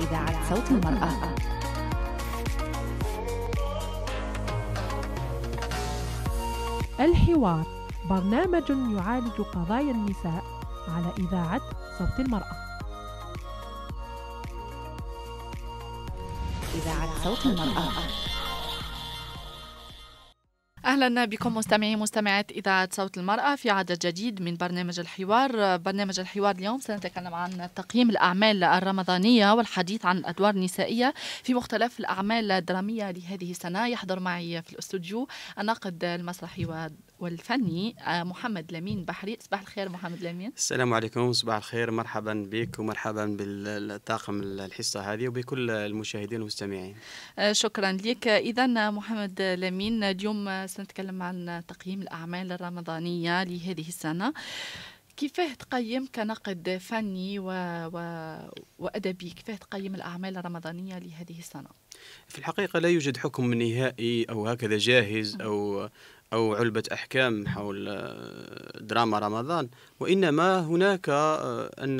إذاعة صوت المرأة الحوار برنامج يعالج قضايا النساء على إذاعة صوت المرأة إذاعة صوت المرأة أهلا بكم مستمعي مستمعات إذاعة صوت المرأة في عدد جديد من برنامج الحوار برنامج الحوار اليوم سنتكلم عن تقييم الأعمال الرمضانية والحديث عن الأدوار النسائية في مختلف الأعمال الدرامية لهذه السنة يحضر معي في الأستوديو الناقد المسرحي والفني آه، محمد لمين بحري صباح الخير محمد لمين السلام عليكم صباح الخير مرحبا بك ومرحبا بالطاقم الحصة هذه وبكل المشاهدين والمستمعين آه، شكرا لك إذا محمد لمين اليوم سنتكلم عن تقييم الأعمال الرمضانية لهذه السنة كيفاه تقيم كنقد فني و... و... وأدبي كيفاه تقيم الأعمال الرمضانية لهذه السنة؟ في الحقيقة لا يوجد حكم نهائي أو هكذا جاهز أو أو علبة أحكام حول آه، دراما رمضان وإنما هناك آه، أن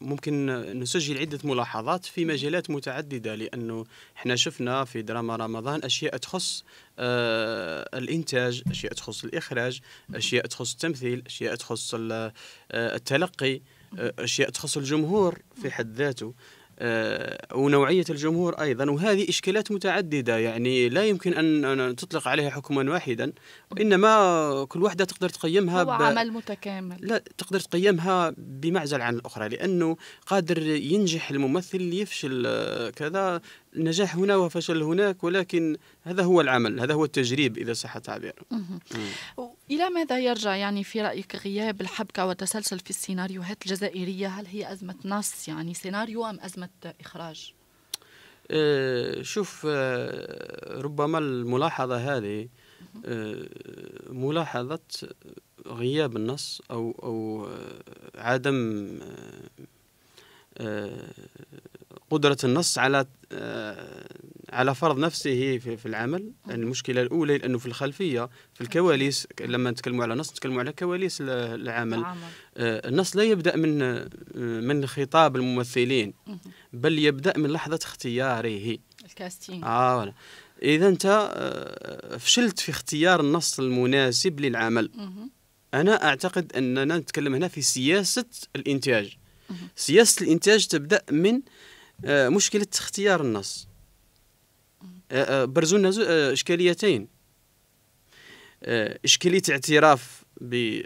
ممكن نسجل عدة ملاحظات في مجالات متعددة لأنه احنا شفنا في دراما رمضان أشياء تخص آه، الإنتاج أشياء تخص الإخراج أشياء تخص التمثيل أشياء تخص التلقي أشياء تخص الجمهور في حد ذاته آه، ونوعية الجمهور أيضا وهذه إشكالات متعددة يعني لا يمكن أن تطلق عليها حكما واحدا وإنما كل واحدة تقدر تقيمها هو ب... عمل متكامل لا تقدر تقيمها بمعزل عن الأخرى لأنه قادر ينجح الممثل يفشل آه، كذا النجاح هنا وفشل هناك ولكن هذا هو العمل هذا هو التجريب إذا صح التعبير إلى ماذا يرجع يعني في رأيك غياب الحبكة والتسلسل في السيناريوهات الجزائرية هل هي أزمة نص يعني سيناريو أم أزمة إخراج؟ آه شوف آه ربما الملاحظة هذه آه ملاحظة غياب النص أو أو آه، عدم آه، آه، قدرة النص على آه، على فرض نفسه في العمل يعني المشكلة الأولى لأنه في الخلفية في الكواليس لما نتكلموا على نص نتكلموا على كواليس العمل آه، النص لا يبدأ من من خطاب الممثلين بل يبدأ من لحظة اختياره الكاستينج آه ولا. إذا أنت فشلت في اختيار النص المناسب للعمل أنا أعتقد أننا نتكلم هنا في سياسة الإنتاج سياسه الانتاج تبدا من آه، مشكله اختيار النص آه، آه، برزوا لنا اشكاليتين اشكاليه اعتراف ب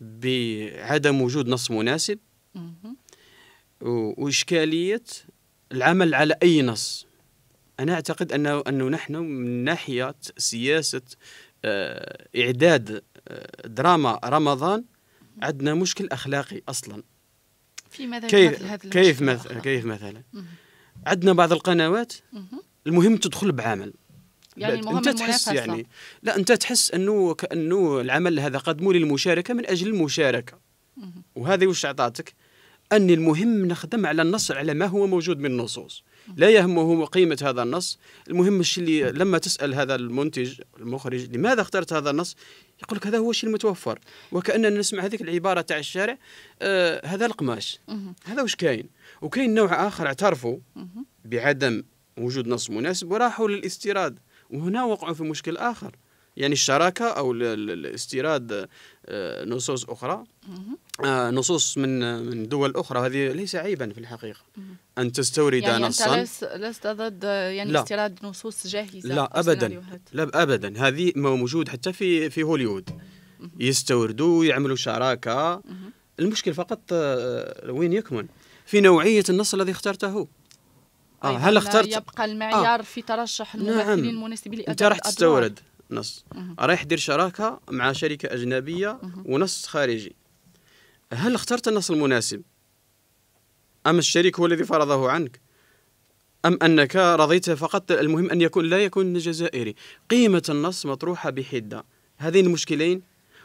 بعدم وجود نص مناسب واشكاليه العمل على اي نص انا اعتقد انه انه نحن من ناحيه سياسه اعداد دراما رمضان عندنا مشكل اخلاقي اصلا في ماذا كيف مثل كيف مثلا كيف مثلا عندنا بعض القنوات المهم تدخل بعمل يعني المهم انت تحس يعني لا انت تحس انه كانه العمل هذا قدموا للمشاركه من اجل المشاركه وهذه وش اعطاتك اني المهم نخدم على النص على ما هو موجود من نصوص لا يهمهم قيمة هذا النص المهم الشيء اللي لما تسأل هذا المنتج المخرج لماذا اخترت هذا النص يقول لك هذا هو الشيء المتوفر وكاننا نسمع هذيك العباره تاع الشارع آه هذا القماش هذا واش كاين وكاين نوع اخر اعترفوا بعدم وجود نص مناسب وراحوا للاستيراد وهنا وقعوا في مشكل اخر يعني الشراكه او الاستيراد آه، نصوص اخرى آه، نصوص من من دول اخرى هذه ليس عيبا في الحقيقه ان تستورد يعني نصا يعني انت لست ضد يعني لا. استيراد نصوص جاهزه لا ابدا لا ابدا هذه موجود حتى في في هوليوود يستوردوا ويعملوا شراكه المشكل فقط آه، وين يكمن في نوعيه النص الذي اخترته آه طيب، هل اخترت يبقى المعيار آه. في ترشح الممثلين نعم. المناسبين انت راح تستورد نص رايح دير شراكه مع شركه اجنبيه ونص خارجي هل اخترت النص المناسب ام الشريك هو الذي فرضه عنك ام انك رضيت فقط المهم ان يكون لا يكون جزائري قيمه النص مطروحه بحده هذين المشكلين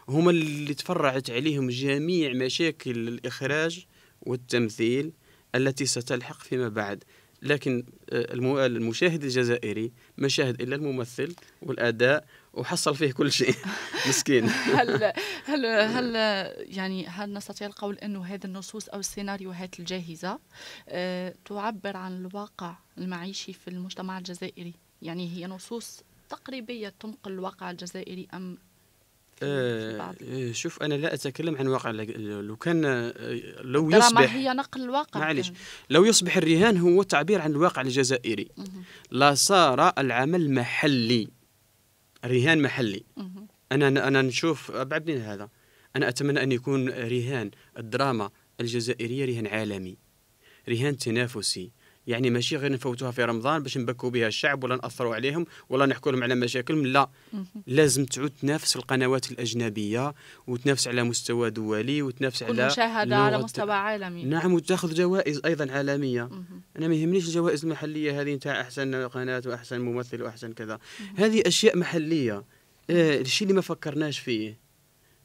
هما اللي تفرعت عليهم جميع مشاكل الاخراج والتمثيل التي ستلحق فيما بعد لكن آه، المشاهد الجزائري ما شاهد الا الممثل والاداء وحصل فيه كل شيء مسكين هل هل هل يعني هل نستطيع القول انه هذه النصوص او السيناريوهات الجاهزه أه تعبر عن الواقع المعيشي في المجتمع الجزائري يعني هي نصوص تقريبيه تنقل الواقع الجزائري ام آه،, آه شوف انا لا اتكلم عن واقع لو كان آه، لو يصبح هي نقل الواقع معلش يعني. لو يصبح الرهان هو تعبير عن الواقع الجزائري لصار العمل محلي رهان محلي انا انا نشوف بعدين هذا انا اتمنى ان يكون رهان الدراما الجزائريه رهان عالمي رهان تنافسي يعني ماشي غير نفوتوها في رمضان باش نبكوا بها الشعب ولا ناثروا عليهم ولا نحكوا لهم على مشاكلهم لا لازم تعود تنافس القنوات الاجنبيه وتنافس على مستوى دولي وتنافس على مشاهده على مستوى عالمي نعم وتاخذ جوائز ايضا عالميه انا ما يهمنيش الجوائز المحليه هذه نتاع احسن قناه واحسن ممثل واحسن كذا هذه اشياء محليه آه الشيء اللي ما فكرناش فيه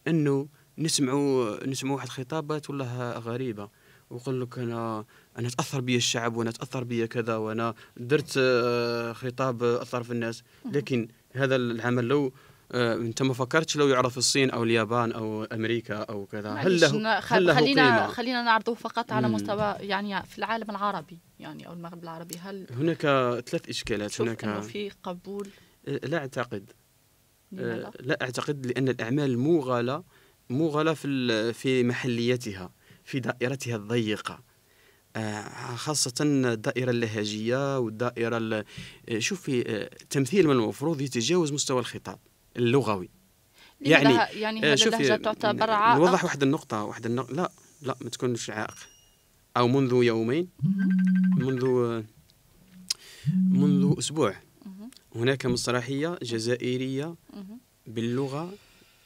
انه نسمعوا نسمعوا واحد خطابات والله غريبه ويقول لك انا انا تاثر بي الشعب وانا تاثر بي كذا وانا درت آه، خطاب اثر في الناس لكن هذا العمل لو آه، انت ما فكرتش لو يعرف الصين او اليابان او امريكا او كذا هل له, هل له خلينا قيمة؟ خلينا نعرضه فقط على مستوى يعني في العالم العربي يعني او المغرب العربي هل هناك ثلاث اشكالات هناك انه في قبول آه، لا اعتقد لا اعتقد لان الاعمال موغله موغله في في محليتها في دائرتها الضيقه آه، خاصة الدائرة اللهجية والدائرة آه، شوفي التمثيل آه، من المفروض يتجاوز مستوى الخطاب اللغوي يعني يعني هذه اللهجة تعتبر عائق نوضح واحد النقطة واحد النقطة لا لا ما تكونش عائق أو منذ يومين منذ منذ أسبوع هناك مسرحية جزائرية باللغة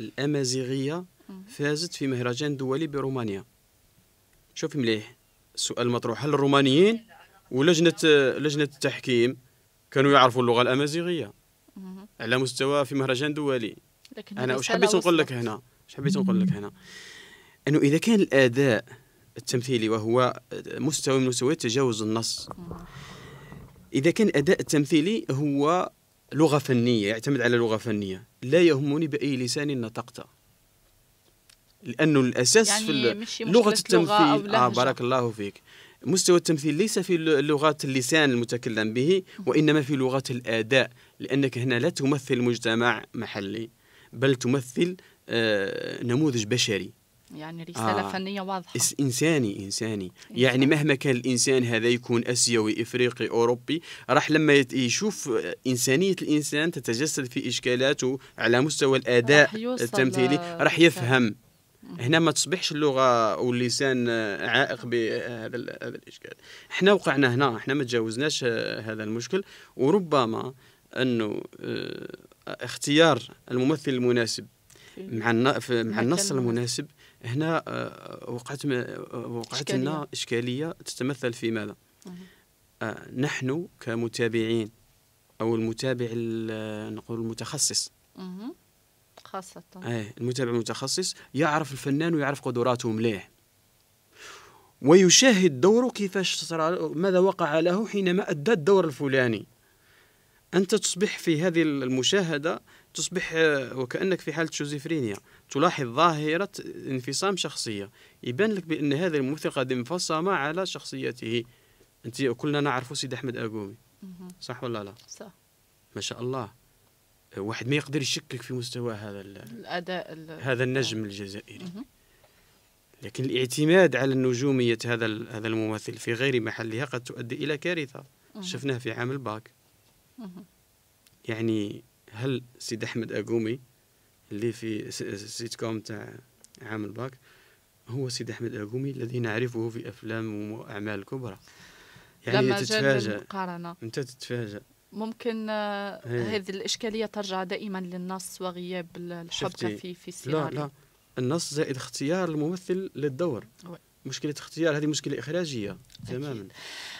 الأمازيغية فازت في مهرجان دولي برومانيا شوفي مليح السؤال المطروح هل الرومانيين ولجنة لجنة التحكيم كانوا يعرفوا اللغة الأمازيغية على مستوى في مهرجان دولي لكن أنا وش حبيت نقول لك هنا وش حبيت نقول لك هنا أنه إذا كان الأداء التمثيلي وهو مستوى من مستويات تجاوز النص إذا كان الأداء التمثيلي هو لغة فنية يعتمد على لغة فنية لا يهمني بأي لسان نطقته لانه الاساس يعني في لغه التمثيل آه بارك الله فيك مستوى التمثيل ليس في لغات اللسان المتكلم به وانما في لغه الاداء لانك هنا لا تمثل مجتمع محلي بل تمثل آه نموذج بشري يعني رسالة آه. فنية واضحة إنساني, إنساني يعني مهما كان الإنسان هذا يكون أسيوي إفريقي أوروبي راح لما يشوف إنسانية الإنسان تتجسد في إشكالاته على مستوى الأداء آه، راح التمثيلي راح يفهم هنا ما تصبحش اللغه واللسان عائق بهذا الاشكال احنا وقعنا هنا احنا ما تجاوزناش هذا المشكل وربما انه آه، اختيار الممثل المناسب مع مع النص المناسب هنا آه، وقعت وقعت لنا اشكاليه تتمثل في ماذا؟ آه، نحن كمتابعين او المتابع نقول المتخصص خاصة ايه المتابع المتخصص يعرف الفنان ويعرف قدراته مليح ويشاهد دوره كيفاش صار ماذا وقع له حينما أدى الدور الفلاني أنت تصبح في هذه المشاهدة تصبح آه، وكأنك في حالة شيزوفرينيا تلاحظ ظاهرة انفصام شخصية يبان لك بأن هذا الممثل قد انفصم على شخصيته أنت كلنا نعرف سيد أحمد أقومي صح ولا لا؟ صح ما شاء الله واحد ما يقدر يشكك في مستوى هذا الاداء هذا النجم الجزائري لكن الاعتماد على نجوميه هذا هذا الممثل في غير محلها قد تؤدي الى كارثه شفناه في عام الباك يعني هل سيد احمد اقومي اللي في سيت كوم تاع عام الباك هو سيد احمد اقومي الذي نعرفه في افلام واعمال كبرى يعني لما تتفاجأ المقارنة انت تتفاجأ ممكن آه، إيه. هذه الإشكالية ترجع دائما للنص وغياب الحبكة في في السيناريو لا لا النص زائد اختيار الممثل للدور وي. مشكله اختيار هذه مشكله اخراجيه تماما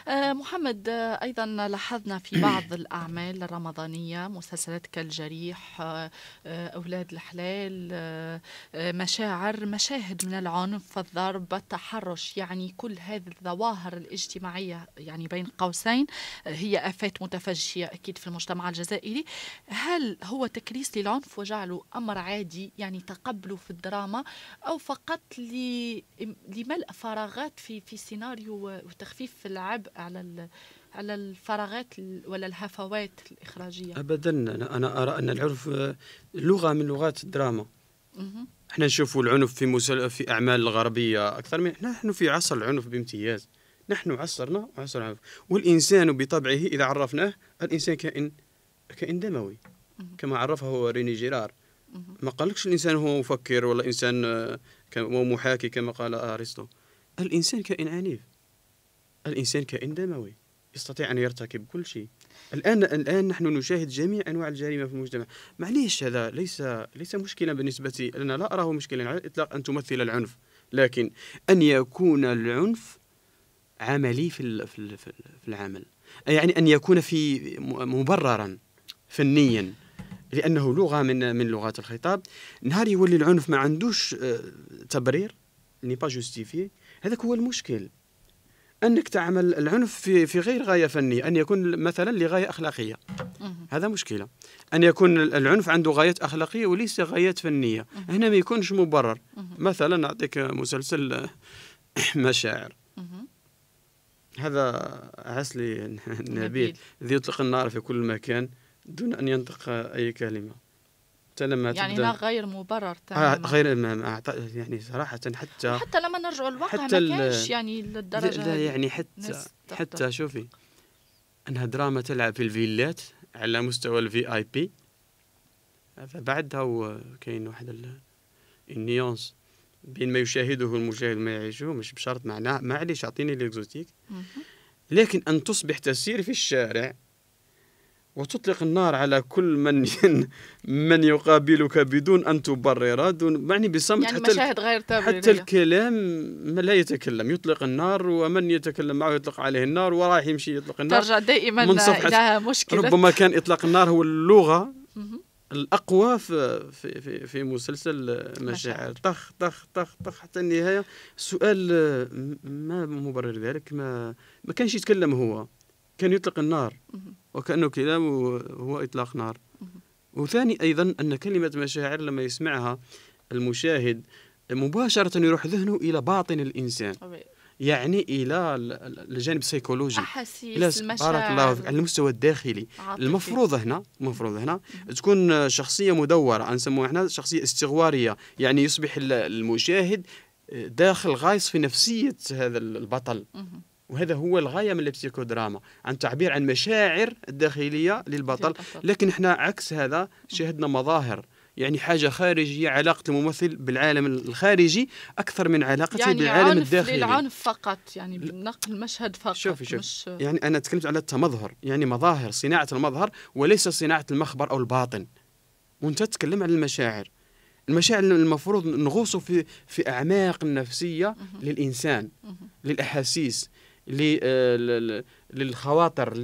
آه محمد آه ايضا لاحظنا في بعض الاعمال الرمضانيه مسلسلات كالجريح آه،, آه اولاد الحلال آه، آه، مشاعر مشاهد من العنف الضرب التحرش يعني كل هذه الظواهر الاجتماعيه يعني بين قوسين هي افات متفجيه اكيد في المجتمع الجزائري هل هو تكريس للعنف وجعله امر عادي يعني تقبله في الدراما او فقط لملء فراغات في في سيناريو وتخفيف العبء على على الفراغات ولا الهفوات الاخراجيه ابدا انا ارى ان العرف آه، لغه من لغات الدراما احنا نشوف العنف في مسل... في اعمال الغربيه اكثر من نحن في عصر العنف بامتياز نحن عصرنا عصر العنف والانسان بطبعه اذا عرفناه الانسان كائن كائن دموي كما عرفه ريني جيرار ما قالكش الانسان هو مفكر ولا انسان آه، هو محاكي كما قال ارسطو الإنسان كائن عنيف الإنسان كائن دموي يستطيع أن يرتكب كل شيء الآن الآن نحن نشاهد جميع أنواع الجريمة في المجتمع معليش هذا ليس ليس مشكلا بالنسبة لنا لا أراه مشكلا على الإطلاق أن تمثل العنف لكن أن يكون العنف عملي في في العمل يعني أن يكون في مبررا فنيا لأنه لغة من من لغات الخطاب نهار يولي العنف ما عندوش آه، تبرير ني با جوستيفي هذاك هو المشكل انك تعمل العنف في في غير غايه فنيه ان يكون مثلا لغايه اخلاقيه هذا مشكله ان يكون العنف عنده غايات اخلاقيه وليس غايات فنيه هنا ما يكونش مبرر مثلا نعطيك مسلسل مشاعر هذا عسلي نبيل ذي يطلق النار في كل مكان دون ان ينطق اي كلمه حتى لما يعني تبدأ غير مبرر تماما آه غير ما يعني صراحه حتى حتى لما نرجعوا الواقع حتى ما كانش يعني للدرجه لا يعني حتى حتى شوفي انها دراما تلعب في الفيلات على مستوى الفي اي بي فبعدها كاين واحد النيونس بين ما يشاهده المشاهد وما يعيشه مش بشرط معناه معليش اعطيني ليكزوتيك لكن ان تصبح تسير في الشارع وتطلق النار على كل من من يقابلك بدون ان تبرر دون يعني بصمت يعني حتى مشاهد غير تبريرية. حتى الكلام لا يتكلم يطلق النار ومن يتكلم معه يطلق عليه النار وراح يمشي يطلق النار ترجع دائما من صفحة مشكله ربما كان اطلاق النار هو اللغه الاقوى في في في, في مسلسل مشاعر طخ طخ طخ طخ حتى النهايه سؤال آه، ما مبرر ذلك ما ما كانش يتكلم هو كان يطلق النار وكأنه كلام هو إطلاق نار وثاني أيضا أن كلمة مشاعر لما يسمعها المشاهد مباشرة يروح ذهنه إلى باطن الإنسان يعني الى الجانب السيكولوجي أحاسيس بارك الله على المستوى الداخلي المفروض هنا المفروض هنا تكون شخصيه مدوره نسموها احنا شخصيه استغواريه يعني يصبح المشاهد داخل غايص في نفسيه هذا البطل وهذا هو الغايه من البسيكودراما عن تعبير عن مشاعر الداخليه للبطل لكن احنا عكس هذا شاهدنا مظاهر يعني حاجه خارجيه علاقه الممثل بالعالم الخارجي اكثر من علاقته يعني بالعالم الداخلي العنف فقط يعني نقل مشهد فقط شوفي شوفي مش يعني انا تكلمت على التمظهر يعني مظاهر صناعه المظهر وليس صناعه المخبر او الباطن وانت تتكلم عن المشاعر المشاعر المفروض نغوصوا في في اعماق النفسيه للانسان للاحاسيس آه، للخواطر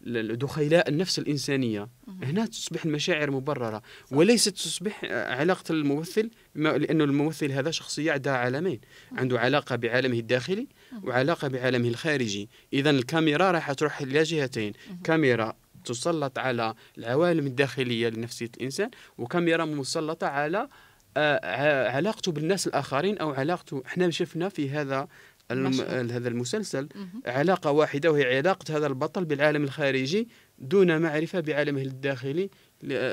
لدخيلاء النفس الإنسانية هنا تصبح المشاعر مبررة وليست تصبح علاقة الممثل لأنه الممثل هذا شخصية عندها عالمين عنده علاقة بعالمه الداخلي وعلاقة بعالمه الخارجي إذا الكاميرا راح تروح إلى جهتين كاميرا تسلط على العوالم الداخلية لنفسية الإنسان وكاميرا مسلطة على آه، علاقته بالناس الاخرين او علاقته احنا شفنا في هذا الم... هذا المسلسل علاقة واحدة وهي علاقة هذا البطل بالعالم الخارجي دون معرفة بعالمه الداخلي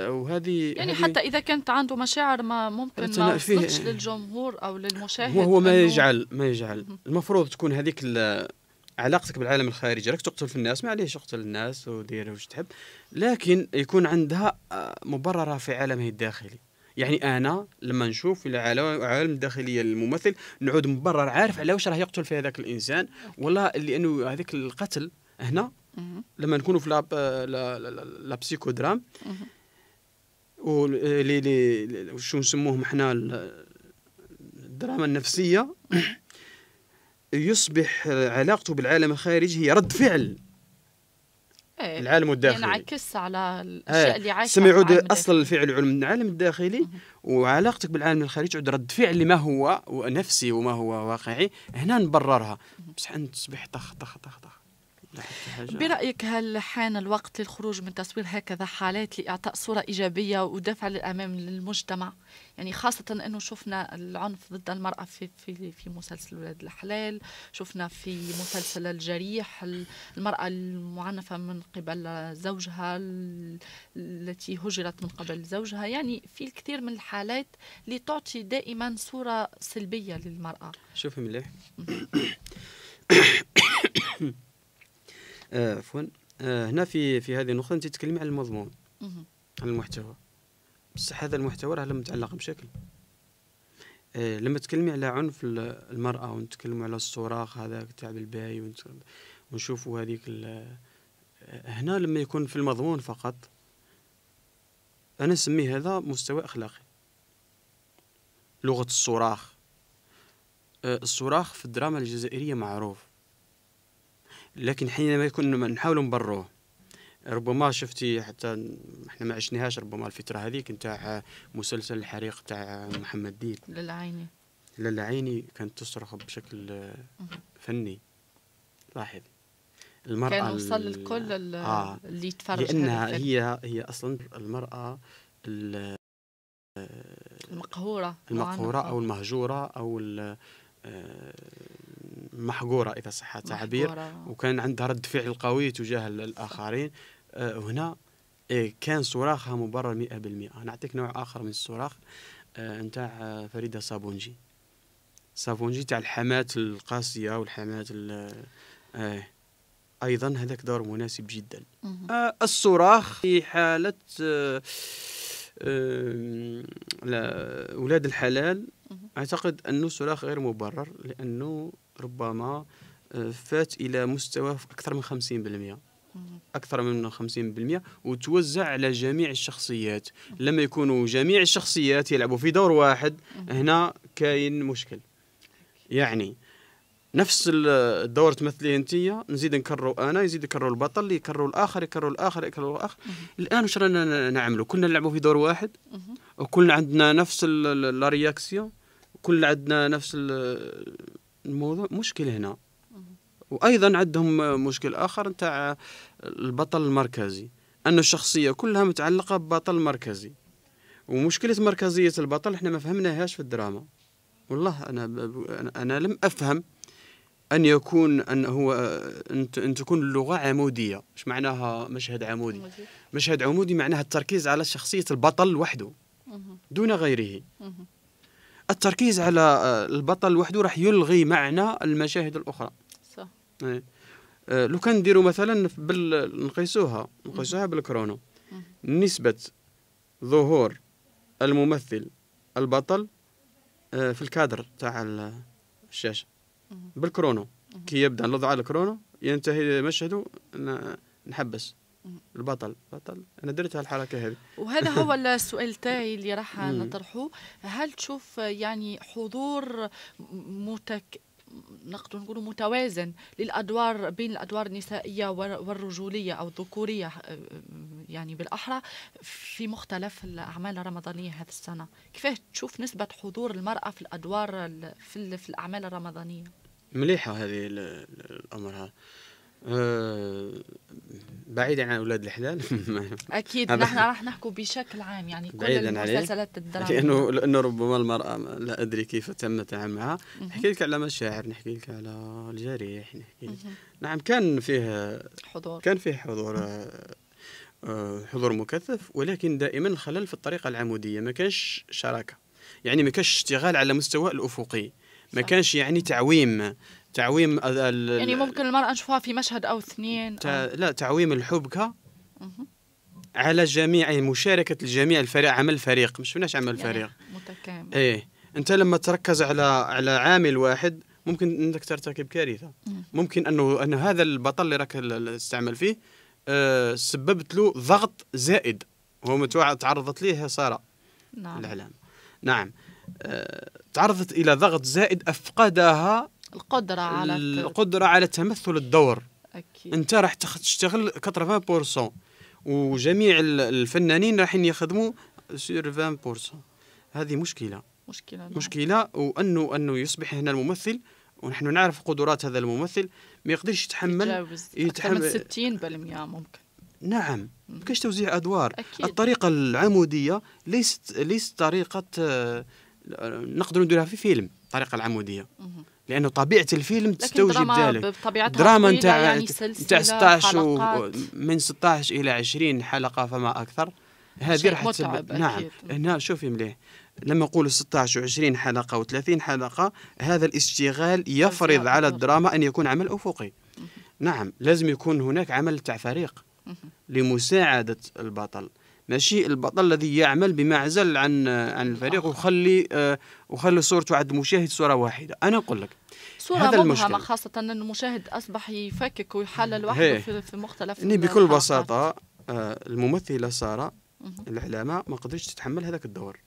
وهذه يعني هذه حتى اذا كانت عنده مشاعر ما ممكن ما وصلتش للجمهور او للمشاهد هو ما يجعل ما يجعل المفروض تكون هذيك علاقتك بالعالم الخارجي راك تقتل في الناس معليش اقتل الناس ودير واش تحب لكن يكون عندها آه، مبرره في عالمه الداخلي يعني انا لما نشوف العالم الداخليه للممثل نعود مبرر عارف على واش راه يقتل في هذاك الانسان ولا لانه هذاك القتل هنا لما نكونوا في لاب لا بسيكودرام لي لي شو نسموهم حنا الدراما النفسيه يصبح علاقته بالعالم الخارجي هي رد فعل أيه. العالم الداخلي ينعكس على الاشياء إيه. اللي عايشه سمع يعود اصل الفعل علم العالم الداخلي مه. وعلاقتك بالعالم الخارجي تعود رد فعل لما هو نفسي وما هو واقعي هنا نبررها بصح انت تصبح طخ طخ طخ طخ برأيك هل حان الوقت للخروج من تصوير هكذا حالات لإعطاء صورة إيجابية ودفع للأمام للمجتمع يعني خاصة أنه شفنا العنف ضد المرأة في, في, في مسلسل ولاد الحلال شفنا في مسلسل الجريح المرأة المعنفة من قبل زوجها التي هجرت من قبل زوجها يعني في الكثير من الحالات اللي تعطي دائما صورة سلبية للمرأة شوفي مليح آه، عفوا آه، هنا في في هذه النقطه انت تتكلمي على المضمون على المحتوى بصح هذا المحتوى راه لم يتعلق بشكل آه، لما تكلمي على عنف المرأة ونتكلموا على الصراخ هذا تاع الباي ونشوفوا هذيك هنا لما يكون في المضمون فقط أنا نسمي هذا مستوى أخلاقي لغة الصراخ الصراخ في الدراما الجزائرية معروف لكن حينما يكون نحاول نبروه ربما شفتي حتى احنا ما عشناهاش ربما الفتره هذيك نتاع مسلسل الحريق تاع محمد ديل للعيني للعيني كانت تصرخ بشكل فني لاحظ المرأة كان وصل للكل آه اللي يتفرج لأنها هي هي أصلا المرأة المقهورة المقهورة أو المهجورة أو آه، محقوره اذا صح التعبير وكان عندها رد فعل قوي تجاه الاخرين آه هنا إيه كان صراخها مبرر 100% نعطيك نوع اخر من الصراخ آه، نتاع آه فريده صابونجي صابونجي تاع الحمات القاسيه والحمات آه ايضا هذاك دور مناسب جدا آه الصراخ في حاله آه اولاد الحلال اعتقد انه صراخ غير مبرر لانه ربما آه، فات الى مستوى اكثر من 50% اكثر من 50% وتوزع على جميع الشخصيات لما يكونوا جميع الشخصيات يلعبوا في دور واحد هنا كاين مشكل يعني نفس الدور تمثليه انت نزيد نكرروا انا يزيد يكرروا البطل يكرروا الاخر يكرروا الاخر يكرروا الاخر الان واش رانا نعملوا كلنا نلعبوا في دور واحد وكلنا عندنا نفس لا رياكسيون كل عندنا نفس الموضوع مشكل هنا وايضا عندهم مشكل اخر نتاع البطل المركزي ان الشخصيه كلها متعلقه ببطل مركزي ومشكله مركزيه البطل احنا ما فهمناهاش في الدراما والله انا انا لم افهم ان يكون ان هو ان تكون اللغه عموديه مش معناها مشهد عمودي مشهد عمودي معناها التركيز على شخصيه البطل وحده دون غيره التركيز على آه، البطل وحده راح يلغي معنى المشاهد الاخرى صح إيه. آه، لو كان نديروا مثلا بال... نقيسوها نقيسوها بالكرونو نسبه ظهور الممثل البطل آه، في الكادر تاع الشاشه بالكرونو كي يبدا نضع الكرونو ينتهي مشهده نحبس البطل بطل انا درت هالحركه هذه وهذا هو السؤال تاعي اللي راح نطرحه هل تشوف يعني حضور متك نقدر نقولوا متوازن للادوار بين الادوار النسائيه والرجوليه او الذكوريه آه، آه، يعني بالاحرى في مختلف الاعمال الرمضانيه هذه السنه كيف تشوف نسبه حضور المراه في الادوار في, في الاعمال الرمضانيه مليحه هذه الامر هذا آه، بعيدا عن اولاد الحلال اكيد نحن راح نحكي بشكل عام يعني كل المسلسلات الدراميه لانه لانه ربما المراه لا ادري كيف تم تعاملها نحكي لك على مشاعر نحكي لك على الجريح نحكي لك نعم كان فيه حضور كان فيه حضور آه، آه، حضور مكثف ولكن دائما الخلل في الطريقه العموديه ما كانش شراكه يعني ما كانش اشتغال على مستوى الافقي ما كانش يعني تعويم تعويم ال يعني ممكن المرأة نشوفها في مشهد أو اثنين تا أو... لا تعويم الحبكة على جميع يعني مشاركة الجميع الفريق عمل الفريق مش شفناش عمل الفريق يعني متكامل إيه أنت لما تركز على على عامل واحد ممكن أنك ترتكب كارثة ممكن أنه أن هذا البطل اللي راك تستعمل فيه أه سببت له ضغط زائد هو متوع تعرضت ليه سارة نعم الإعلام نعم أه تعرضت إلى ضغط زائد أفقدها القدرة على القدرة على تمثل الدور أكيد. انت راح تشتغل 80% وجميع الفنانين راح يخدموا سير 20% هذه مشكلة مشكلة نعم. مشكلة وانه انه يصبح هنا الممثل ونحن نعرف قدرات هذا الممثل ما يقدرش يتحمل يتحمل 60% ممكن نعم كاش توزيع ادوار أكيد. الطريقه العموديه ليست ليست طريقه آه، نقدر نديرها في فيلم الطريقه العموديه مه. لانه طبيعه الفيلم تستوجب ذلك دراما نتاع يعني نتاع 16 و... من 16 الى 20 حلقه فما اكثر هذه راح تسبب نعم هنا شوفي مليح لما نقول 16 و20 حلقه و30 حلقه هذا الاشتغال يفرض على الدراما ان يكون عمل افقي نعم لازم يكون هناك عمل تاع فريق لمساعده البطل ماشي البطل الذي يعمل بمعزل عن عن الفريق وخلي آه، وخلي صورته عند المشاهد صوره واحده انا اقول لك صورة هذا المشكل خاصة أن المشاهد أصبح يفكك ويحلل وحده في مختلف يعني بكل بساطة آه، الممثلة سارة الاعلامه ما قدرتش تتحمل هذاك الدور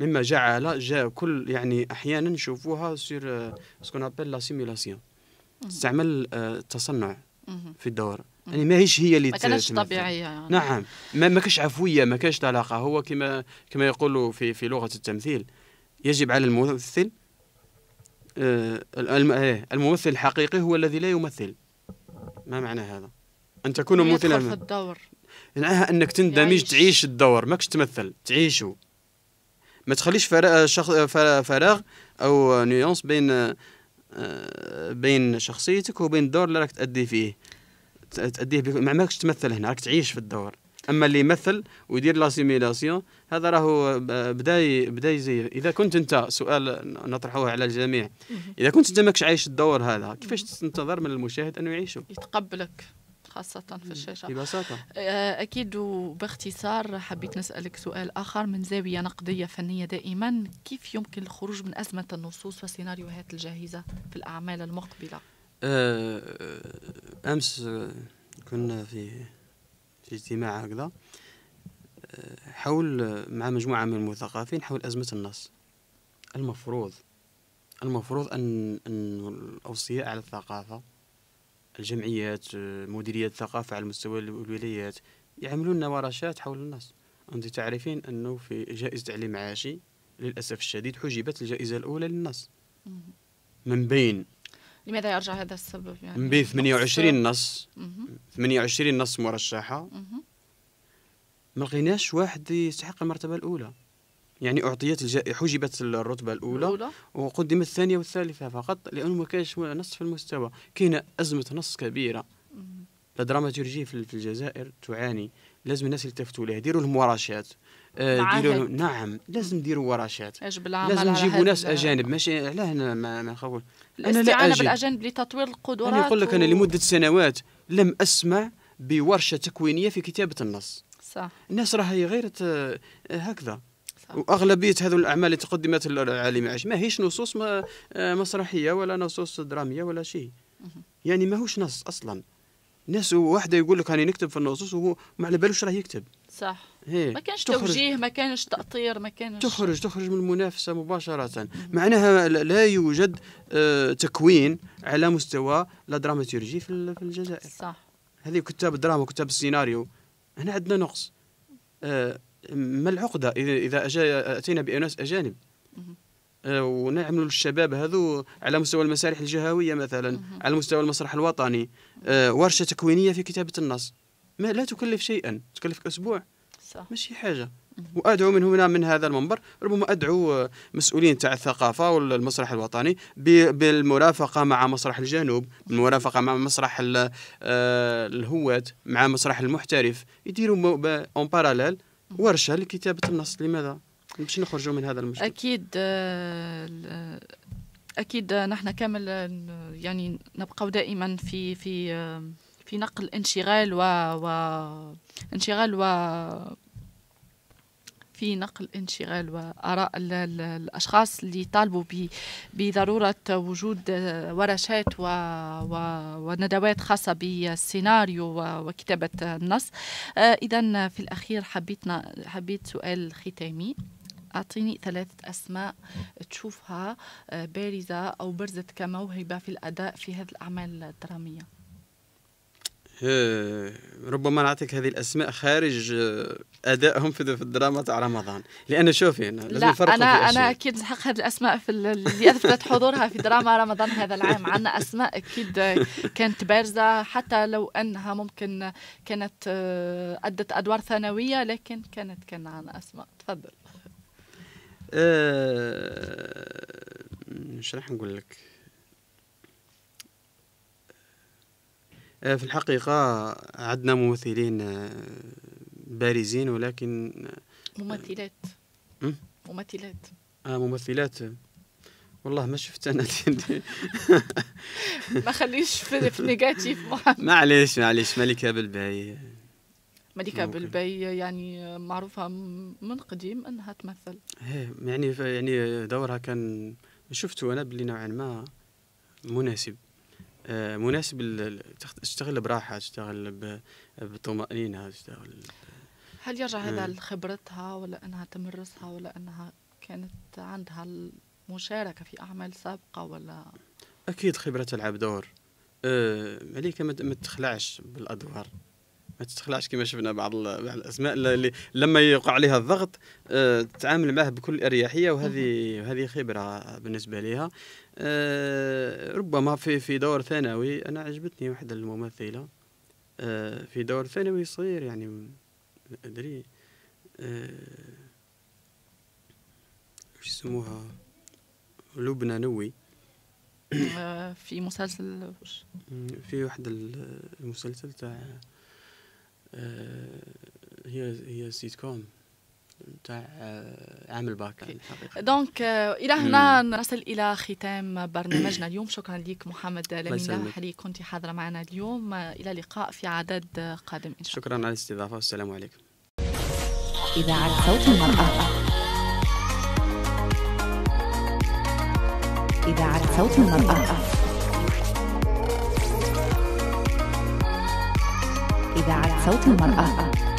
مما جعل جاء كل يعني احيانا نشوفوها سير سكون ابل لا سيميلاسيون استعمل التصنع في الدور يعني ماهيش هي اللي ما كانتش طبيعيه يعني. نعم ما, كانش عفويه ما كانش طلاقه هو كما كما يقولوا في في لغه التمثيل يجب على الممثل آه إيه، الممثل الحقيقي هو الذي لا يمثل ما معنى هذا ان تكون ممثلا في الدور معناها انك تندمج تعيش الدور ماكش تمثل تعيشه ما تخليش فراغ شخ... فراغ او نيونس بين آه، بين شخصيتك وبين الدور اللي راك تأدي فيه تأديه ما ماكش تمثل هنا راك تعيش في الدور اما اللي يمثل ويدير لا هذا راهو بدا آه، بدا زي اذا كنت انت سؤال نطرحه على الجميع اذا كنت انت ماكش عايش الدور هذا كيفاش تنتظر من المشاهد انه يعيشه يتقبلك خاصة في الشاشة ببساطة آه، أكيد وباختصار حبيت نسألك سؤال آخر من زاوية نقدية فنية دائما كيف يمكن الخروج من أزمة النصوص والسيناريوهات الجاهزة في الأعمال المقبلة؟ آه، امس آه، كنا في في اجتماع هكذا آه، حول مع مجموعه من المثقفين حول ازمه النص المفروض المفروض ان ان الاوصياء على الثقافه الجمعيات مديريات الثقافه على مستوى الولايات يعملون ورشات حول النص انت تعرفين انه في جائزه تعليم عاشي للاسف الشديد حجبت الجائزه الاولى للنص من بين لماذا يرجع هذا السبب يعني؟ ب 28 نص 28 نص مرشحة ما لقيناش واحد يستحق المرتبة الأولى يعني أعطيت الج... حجبت الرتبة الأولى, الأولى. وقدمت الثانية والثالثة فقط لأنه ما كانش نص في المستوى كاينة أزمة نص كبيرة الدراماتيرجية في الجزائر تعاني لازم الناس يلتفتوا لها يديروا لهم آه، ديروا نعم لازم نديروا ورشات لازم نجيبوا ناس اجانب ماشي علاه انا ما نخول انا لا بالاجانب لتطوير القدرات انا نقول لك انا لمده سنوات لم اسمع بورشه تكوينيه في كتابه النص صح الناس راهي غير آه، هكذا صح. واغلبيه هذو الاعمال اللي تقدمت للعالم عاش ماهيش نصوص آه، مسرحيه ولا نصوص دراميه ولا شيء يعني ماهوش نص اصلا ناس واحده يقول لك راني نكتب في النصوص وهو ما على بالوش راه يكتب صح ما كانش توجيه ما كانش تأطير ما كانش تخرج تخرج من المنافسة مباشرة معناها لا يوجد آه، تكوين على مستوى لا دراماتيرجي في الجزائر صح هذه كتاب الدراما وكتاب السيناريو هنا عندنا نقص آه، ما العقدة إذا أتينا بأناس أجانب آه، ونعملوا الشباب هذو على مستوى المسارح الجهويه مثلا على مستوى المسرح الوطني ورشه تكوينيه في كتابه النص ما لا تكلف شيئا تكلفك اسبوع صح. ماشي حاجه وادعو من هنا من هذا المنبر ربما ادعو آه، مسؤولين تاع الثقافه والمسرح الوطني بالمرافقه مع مسرح الجنوب بالمرافقه مع مسرح آه، الهواة مع مسرح المحترف يديروا اون باراليل ورشه لكتابه النص لماذا باش نخرجوا من هذا المشكل اكيد آه، اكيد نحن كامل يعني نبقى دائما في في في نقل انشغال و, و... انشغال و في نقل انشغال وآراء الأشخاص اللي طالبوا بضرورة وجود ورشات و... و... وندوات خاصة بالسيناريو وكتابة النص آه، إذا في الأخير حبيتنا حبيت سؤال ختامي أعطيني ثلاثة أسماء تشوفها آه، بارزة أو برزت كموهبة في الأداء في هذه الأعمال الدرامية آه، ربما نعطيك هذه الاسماء خارج آه، ادائهم في الدراما تاع رمضان لان شوفي انا لازم لا انا انا اكيد نحق هذه الاسماء في اللي اثبتت حضورها في دراما رمضان هذا العام عندنا اسماء اكيد آه، كانت بارزه حتى لو انها ممكن كانت ادت ادوار ثانويه لكن كانت كان عندنا اسماء تفضل ايش أه... راح نقول لك آه، في الحقيقة عندنا ممثلين آه، بارزين ولكن آه، ممثلات ممثلات اه ممثلات والله ما شفت انا ما خليش في, نيجاتيف محمد معليش معليش ملكة بالباي ملكة بالباي يعني معروفة من قديم انها تمثل ايه يعني يعني دورها كان شفته انا بلي نوعا ما مناسب آه، مناسب تشتغل براحه تشتغل بطمانينه تشتغل هل يرجع هذا آه. لخبرتها ولا انها تمرسها ولا انها كانت عندها المشاركه في اعمال سابقه ولا اكيد خبره تلعب دور آه، عليك ما تخلعش بالادوار ما تستخلعش كما شفنا بعض الاسماء اللي لما يوقع عليها الضغط آه، تتعامل معه بكل اريحيه وهذه وهذه خبره بالنسبه لها آه، ربما في في دور ثانوي انا عجبتني واحده الممثله آه، في دور ثانوي صغير يعني ادري وش يسموها لبنى نوي في مسلسل في واحد المسلسل تاع آه، هي هي سيت كوم تاع آه، عامل باك الحقيقه دونك الى هنا نصل الى ختام برنامجنا اليوم شكرا لك محمد لمينا حلي كنت حاضره معنا اليوم الى اللقاء في عدد قادم ان شاء الله شكرا على الاستضافه والسلام عليكم اذا اذاعه صوت المراه اذاعه صوت المراه إذاعة صوت المرأة